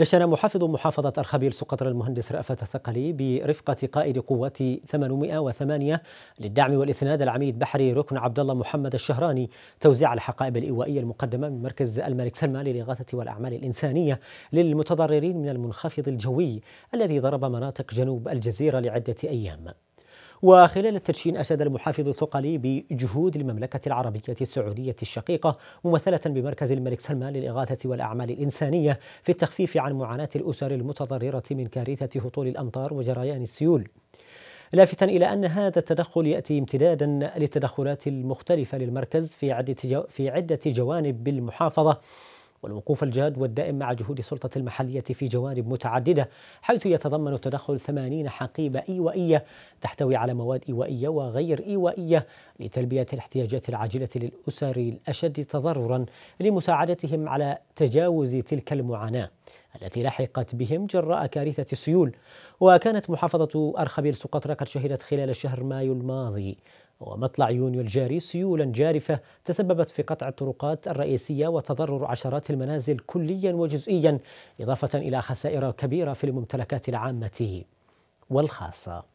دشن محافظ محافظة الخبير سقطر المهندس رأفة الثقلي برفقة قائد قوة 808 للدعم والإسناد العميد بحري ركن عبد الله محمد الشهراني توزيع الحقائب الإيوائية المقدمة من مركز الملك سلمان للإغاثة والأعمال الإنسانية للمتضررين من المنخفض الجوي الذي ضرب مناطق جنوب الجزيرة لعدة أيام. وخلال التدشين أشاد المحافظ الثقلي بجهود المملكة العربية السعودية الشقيقة ممثلة بمركز الملك سلمان للإغاثة والأعمال الإنسانية في التخفيف عن معاناة الأسر المتضررة من كارثة هطول الأمطار وجريان السيول لافتا الى ان هذا التدخل ياتي امتدادا للتدخلات المختلفه للمركز في عده في عده جوانب بالمحافظه والوقوف الجاد والدائم مع جهود السلطة المحلية في جوانب متعددة حيث يتضمن التدخل ثمانين حقيبة إيوائية تحتوي على مواد إيوائية وغير إيوائية لتلبية الاحتياجات العاجلة للأسر الأشد تضررا لمساعدتهم على تجاوز تلك المعاناة التي لحقت بهم جراء كارثة السيول وكانت محافظة أرخبيل سقطرى قد شهدت خلال شهر مايو الماضي ومطلع يونيو الجاري سيولا جارفة تسببت في قطع الطرقات الرئيسية وتضرر عشرات المنازل كليا وجزئيا إضافة إلى خسائر كبيرة في الممتلكات العامة والخاصة